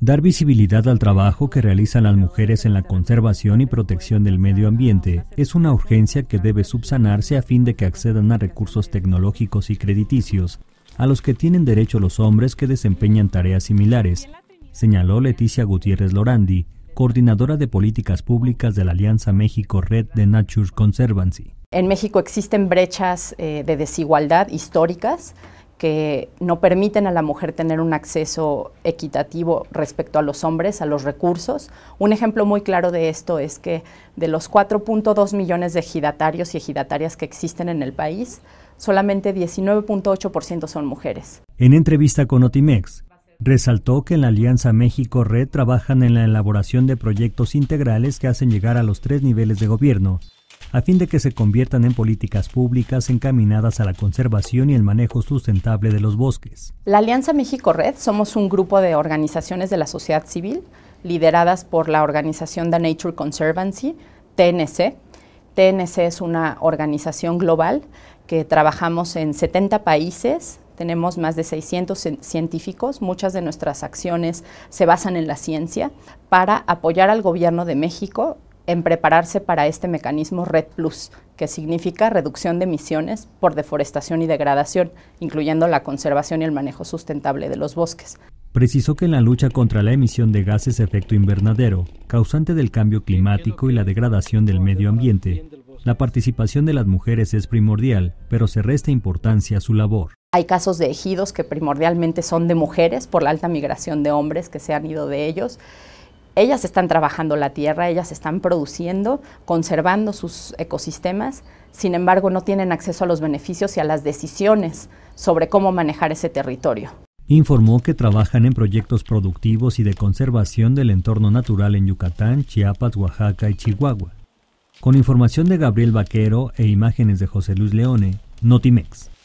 dar visibilidad al trabajo que realizan las mujeres en la conservación y protección del medio ambiente es una urgencia que debe subsanarse a fin de que accedan a recursos tecnológicos y crediticios a los que tienen derecho los hombres que desempeñan tareas similares, señaló Leticia Gutiérrez Lorandi, coordinadora de políticas públicas de la Alianza México Red de Nature Conservancy. En México existen brechas eh, de desigualdad históricas que no permiten a la mujer tener un acceso equitativo respecto a los hombres, a los recursos. Un ejemplo muy claro de esto es que de los 4.2 millones de ejidatarios y ejidatarias que existen en el país, solamente 19.8% son mujeres. En entrevista con Otimex, resaltó que en la Alianza México-Red trabajan en la elaboración de proyectos integrales que hacen llegar a los tres niveles de gobierno a fin de que se conviertan en políticas públicas encaminadas a la conservación y el manejo sustentable de los bosques. La Alianza México Red somos un grupo de organizaciones de la sociedad civil lideradas por la organización The Nature Conservancy, TNC. TNC es una organización global que trabajamos en 70 países, tenemos más de 600 científicos, muchas de nuestras acciones se basan en la ciencia, para apoyar al gobierno de México en prepararse para este mecanismo Red Plus, que significa reducción de emisiones por deforestación y degradación, incluyendo la conservación y el manejo sustentable de los bosques. Precisó que en la lucha contra la emisión de gases efecto invernadero, causante del cambio climático y la degradación del medio ambiente, la participación de las mujeres es primordial, pero se resta importancia a su labor. Hay casos de ejidos que primordialmente son de mujeres por la alta migración de hombres que se han ido de ellos. Ellas están trabajando la tierra, ellas están produciendo, conservando sus ecosistemas, sin embargo no tienen acceso a los beneficios y a las decisiones sobre cómo manejar ese territorio. Informó que trabajan en proyectos productivos y de conservación del entorno natural en Yucatán, Chiapas, Oaxaca y Chihuahua. Con información de Gabriel Vaquero e imágenes de José Luis Leone, Notimex.